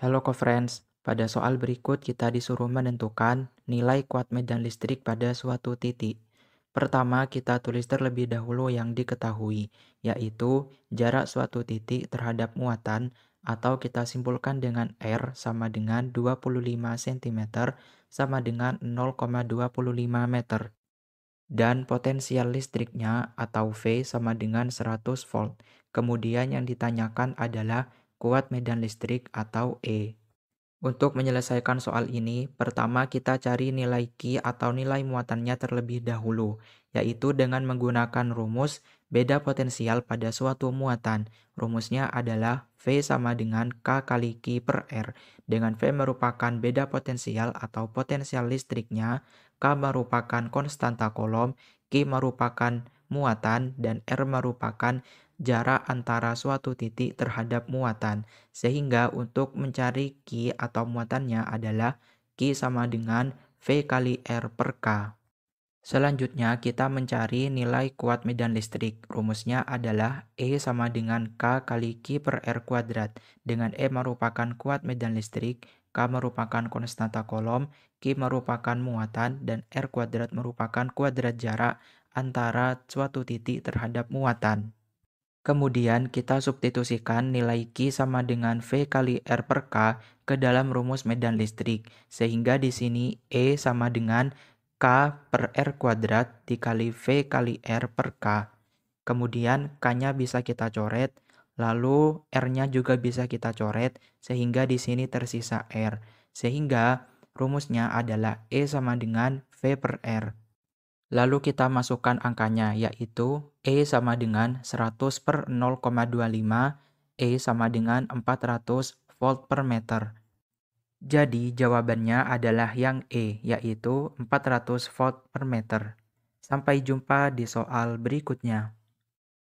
Hello co-friends, pada soal berikut kita disuruh menentukan nilai kuat medan listrik pada suatu titik. Pertama, kita tulis terlebih dahulu yang diketahui, yaitu jarak suatu titik terhadap muatan atau kita simpulkan dengan R sama dengan 25 cm sama dengan 0,25 meter. Dan potensial listriknya atau V sama dengan 100 volt. Kemudian yang ditanyakan adalah kuat medan listrik atau E. Untuk menyelesaikan soal ini, pertama kita cari nilai Q atau nilai muatannya terlebih dahulu, yaitu dengan menggunakan rumus beda potensial pada suatu muatan. Rumusnya adalah V sama dengan K kali Q per R. Dengan V merupakan beda potensial atau potensial listriknya, K merupakan konstanta kolom, Q merupakan muatan, dan R merupakan jarak antara suatu titik terhadap muatan, sehingga untuk mencari Q atau muatannya adalah Q sama dengan V kali R per K. Selanjutnya kita mencari nilai kuat medan listrik. Rumusnya adalah E sama dengan K kali Q per R kuadrat. Dengan E merupakan kuat medan listrik, K merupakan konstanta kolom, Q merupakan muatan, dan R kuadrat merupakan kuadrat jarak antara suatu titik terhadap muatan. Kemudian kita substitusikan nilai Q sama dengan V kali R per K ke dalam rumus medan listrik, sehingga di sini E sama dengan K per R kuadrat dikali V kali R per K. Kemudian K-nya bisa kita coret, lalu R-nya juga bisa kita coret, sehingga di sini tersisa R. Sehingga rumusnya adalah E sama dengan V per R. Lalu kita masukkan angkanya, yaitu E sama dengan 100 per 0,25, E sama dengan 400 volt per meter. Jadi jawabannya adalah yang E, yaitu 400 volt per meter. Sampai jumpa di soal berikutnya.